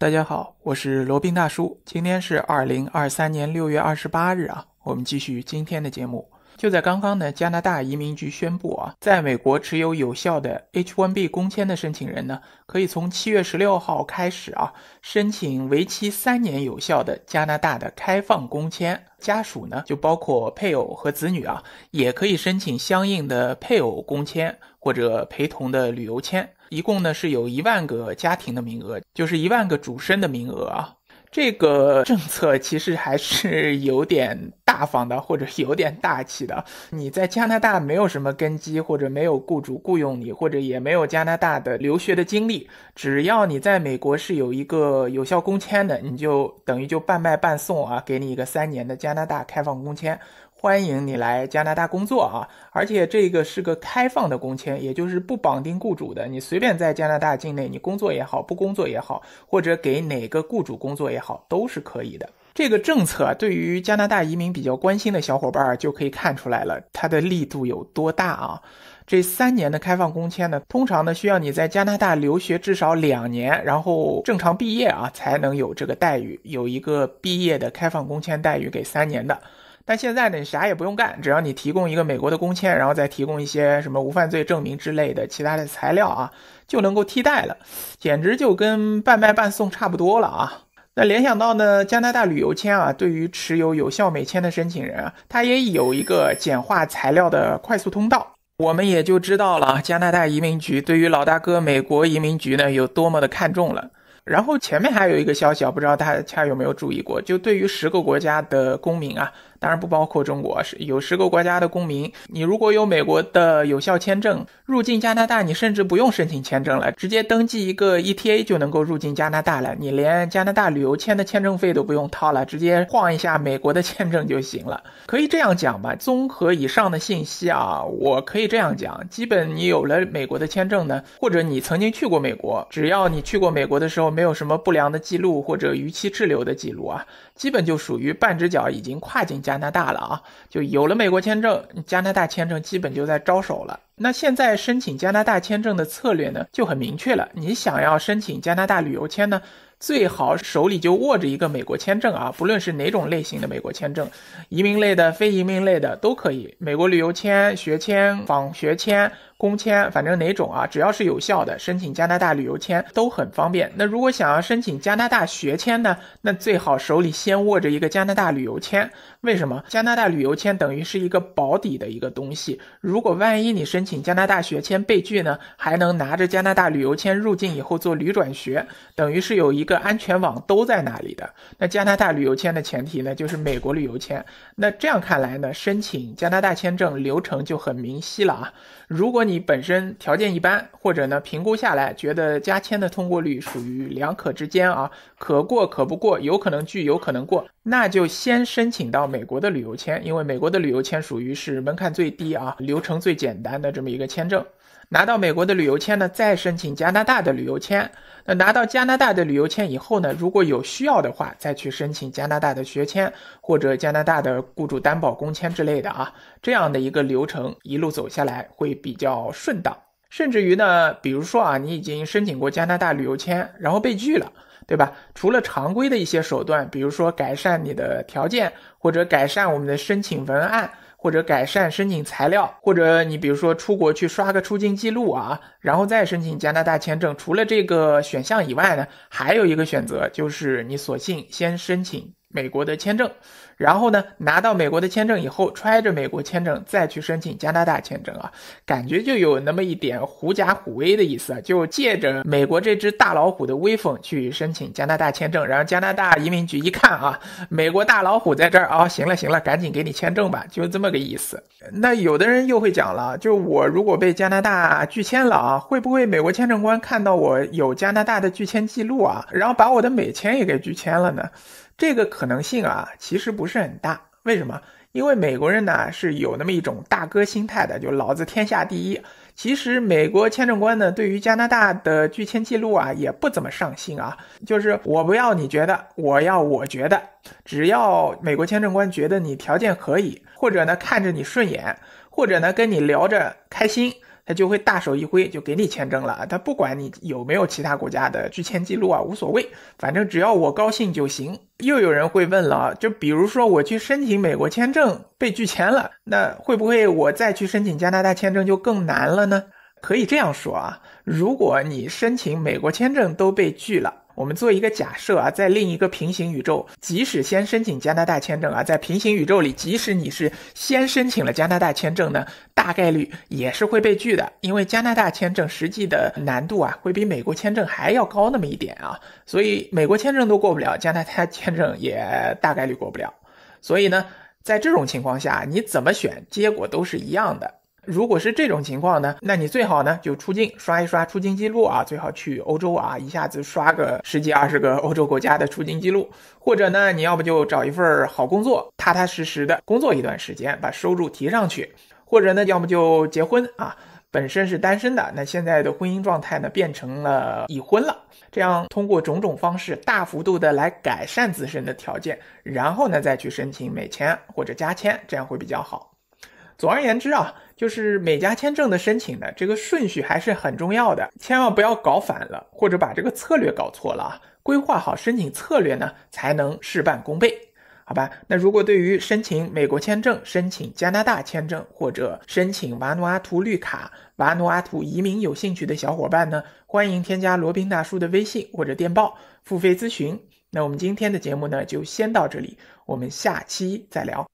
大家好，我是罗宾大叔。今天是二零二三年六月二十八日啊，我们继续今天的节目。就在刚刚呢，加拿大移民局宣布啊，在美国持有有效的 H-1B 公签的申请人呢，可以从七月十六号开始啊，申请为期三年有效的加拿大的开放公签。家属呢，就包括配偶和子女啊，也可以申请相应的配偶公签或者陪同的旅游签。一共呢是有一万个家庭的名额，就是一万个主申的名额啊。这个政策其实还是 有点大方的，或者有点大气的。你在加拿大没有什么根基，或者没有雇主雇佣你，或者也没有加拿大的留学的经历，只要你在美国是有一个有效工签的，你就等于就半卖半送啊，给你一个三年的加拿大开放工签。欢迎你来加拿大工作啊！而且这个是个开放的工签，也就是不绑定雇主的，你随便在加拿大境内你工作也好，不工作也好，或者给哪个雇主工作也好，都是可以的。这个政策对于加拿大移民比较关心的小伙伴儿就可以看出来了，它的力度有多大啊？这三年的开放工签呢，通常呢需要你在加拿大留学至少两年，然后正常毕业啊，才能有这个待遇，有一个毕业的开放工签待遇给三年的。但现在呢，你啥也不用干，只要你提供一个美国的公签，然后再提供一些什么无犯罪证明之类的其他的材料啊，就能够替代了，简直就跟半卖半送差不多了啊。那联想到呢，加拿大旅游签啊，对于持有有效美签的申请人啊，它也有一个简化材料的快速通道，我们也就知道了加拿大移民局对于老大哥美国移民局呢有多么的看重了。然后前面还有一个消息啊，不知道大家有没有注意过，就对于十个国家的公民啊。当然不包括中国，是有十个国家的公民。你如果有美国的有效签证入境加拿大，你甚至不用申请签证了，直接登记一个 ETA 就能够入境加拿大了。你连加拿大旅游签的签证费都不用掏了，直接晃一下美国的签证就行了。可以这样讲吧？综合以上的信息啊，我可以这样讲：基本你有了美国的签证呢，或者你曾经去过美国，只要你去过美国的时候没有什么不良的记录或者逾期滞留的记录啊，基本就属于半只脚已经跨进加。加拿大了啊，就有了美国签证，加拿大签证基本就在招手了。那现在申请加拿大签证的策略呢就很明确了，你想要申请加拿大旅游签呢，最好手里就握着一个美国签证啊，不论是哪种类型的美国签证，移民类的、非移民类的都可以，美国旅游签、学签、访学签、工签，反正哪种啊，只要是有效的，申请加拿大旅游签都很方便。那如果想要申请加拿大学签呢，那最好手里先握着一个加拿大旅游签，为什么？加拿大旅游签等于是一个保底的一个东西，如果万一你申请请加拿大学签被拒呢，还能拿着加拿大旅游签入境以后做旅转学，等于是有一个安全网都在那里的。那加拿大旅游签的前提呢，就是美国旅游签。那这样看来呢，申请加拿大签证流程就很明晰了啊。如果你本身条件一般，或者呢评估下来觉得加签的通过率属于两可之间啊，可过可不过，有可能拒有可能过。那就先申请到美国的旅游签，因为美国的旅游签属于是门槛最低啊，流程最简单的这么一个签证。拿到美国的旅游签呢，再申请加拿大的旅游签。那拿到加拿大的旅游签以后呢，如果有需要的话，再去申请加拿大的学签或者加拿大的雇主担保工签之类的啊，这样的一个流程一路走下来会比较顺当。甚至于呢，比如说啊，你已经申请过加拿大旅游签，然后被拒了，对吧？除了常规的一些手段，比如说改善你的条件，或者改善我们的申请文案，或者改善申请材料，或者你比如说出国去刷个出境记录啊，然后再申请加拿大签证。除了这个选项以外呢，还有一个选择就是你索性先申请。美国的签证，然后呢，拿到美国的签证以后，揣着美国签证再去申请加拿大签证啊，感觉就有那么一点狐假虎威的意思，就借着美国这只大老虎的威风去申请加拿大签证。然后加拿大移民局一看啊，美国大老虎在这儿啊，行了行了，赶紧给你签证吧，就这么个意思。那有的人又会讲了，就我如果被加拿大拒签了啊，会不会美国签证官看到我有加拿大的拒签记录啊，然后把我的美签也给拒签了呢？这个可能性啊，其实不是很大。为什么？因为美国人呢是有那么一种大哥心态的，就老子天下第一。其实美国签证官呢对于加拿大的拒签记录啊也不怎么上心啊，就是我不要你觉得，我要我觉得。只要美国签证官觉得你条件可以，或者呢看着你顺眼，或者呢跟你聊着开心。他就会大手一挥，就给你签证了。他不管你有没有其他国家的拒签记录啊，无所谓，反正只要我高兴就行。又有人会问了，就比如说我去申请美国签证被拒签了，那会不会我再去申请加拿大签证就更难了呢？可以这样说啊，如果你申请美国签证都被拒了。我们做一个假设啊，在另一个平行宇宙，即使先申请加拿大签证啊，在平行宇宙里，即使你是先申请了加拿大签证呢，大概率也是会被拒的，因为加拿大签证实际的难度啊，会比美国签证还要高那么一点啊，所以美国签证都过不了，加拿大签证也大概率过不了。所以呢，在这种情况下，你怎么选，结果都是一样的。如果是这种情况呢，那你最好呢就出境刷一刷出境记录啊，最好去欧洲啊，一下子刷个十几二十个欧洲国家的出境记录，或者呢你要不就找一份好工作，踏踏实实的工作一段时间，把收入提上去，或者呢要么就结婚啊，本身是单身的，那现在的婚姻状态呢变成了已婚了，这样通过种种方式大幅度的来改善自身的条件，然后呢再去申请美签或者加签，这样会比较好。总而言之啊，就是美加签证的申请呢，这个顺序还是很重要的，千万不要搞反了，或者把这个策略搞错了啊！规划好申请策略呢，才能事半功倍，好吧？那如果对于申请美国签证、申请加拿大签证或者申请瓦努阿图绿卡、瓦努阿图移民有兴趣的小伙伴呢，欢迎添加罗宾大叔的微信或者电报付费咨询。那我们今天的节目呢，就先到这里，我们下期再聊。